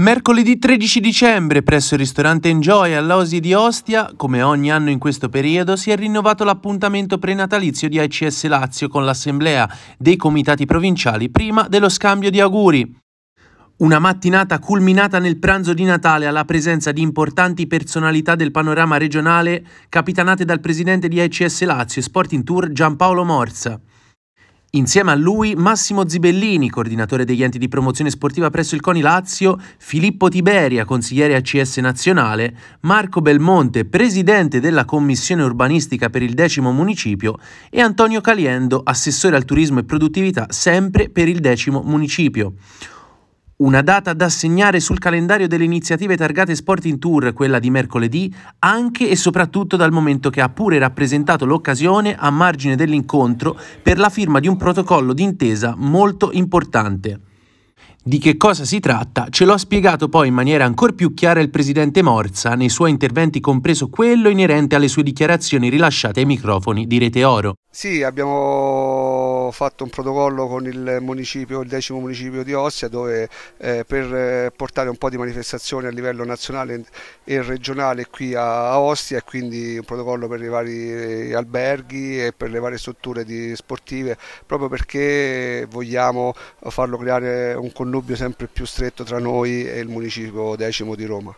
Mercoledì 13 dicembre presso il ristorante Enjoy all'Osi di Ostia, come ogni anno in questo periodo, si è rinnovato l'appuntamento prenatalizio di ICS Lazio con l'assemblea dei comitati provinciali prima dello scambio di auguri. Una mattinata culminata nel pranzo di Natale alla presenza di importanti personalità del panorama regionale capitanate dal presidente di ICS Lazio Sporting Tour Giampaolo Morza. Insieme a lui Massimo Zibellini, coordinatore degli enti di promozione sportiva presso il CONI Lazio, Filippo Tiberia, consigliere ACS nazionale, Marco Belmonte, presidente della commissione urbanistica per il decimo municipio e Antonio Caliendo, assessore al turismo e produttività sempre per il decimo municipio. Una data da segnare sul calendario delle iniziative targate Sporting Tour, quella di mercoledì, anche e soprattutto dal momento che ha pure rappresentato l'occasione a margine dell'incontro per la firma di un protocollo d'intesa molto importante. Di che cosa si tratta ce l'ho spiegato poi in maniera ancora più chiara il presidente Morza nei suoi interventi, compreso quello inerente alle sue dichiarazioni rilasciate ai microfoni di Rete Oro. Sì, abbiamo fatto un protocollo con il municipio, il decimo municipio di Ostia dove eh, per eh, portare un po' di manifestazioni a livello nazionale e regionale qui a, Ostia e quindi un protocollo per i vari eh, alberghi e per le varie strutture sportive proprio perché vogliamo farlo creare un connubio sempre più stretto tra noi e il municipio decimo di Roma.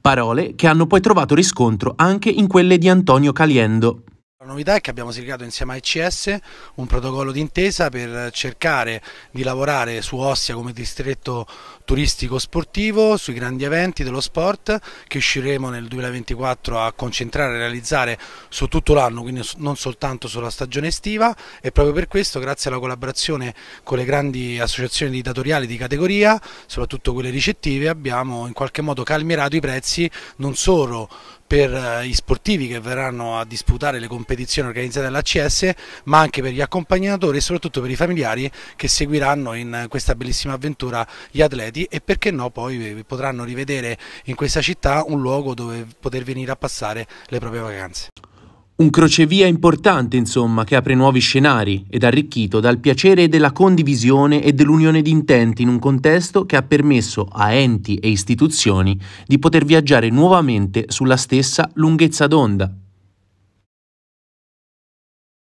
Parole che hanno poi trovato riscontro anche in quelle di Antonio Caliendo. La novità è che abbiamo siglato insieme a ECS un protocollo d'intesa per cercare di lavorare su Ostia come distretto turistico sportivo, sui grandi eventi dello sport che usciremo nel 2024 a concentrare e realizzare su tutto l'anno, quindi non soltanto sulla stagione estiva e proprio per questo grazie alla collaborazione con le grandi associazioni dittatoriali di categoria, soprattutto quelle ricettive, abbiamo in qualche modo calmerato i prezzi non solo per gli eh, sportivi che verranno a disputare le competizioni organizzate dall'ACS, ma anche per gli accompagnatori e soprattutto per i familiari che seguiranno in questa bellissima avventura gli atleti e perché no poi eh, potranno rivedere in questa città un luogo dove poter venire a passare le proprie vacanze. Un crocevia importante, insomma, che apre nuovi scenari ed arricchito dal piacere della condivisione e dell'unione di intenti in un contesto che ha permesso a enti e istituzioni di poter viaggiare nuovamente sulla stessa lunghezza d'onda.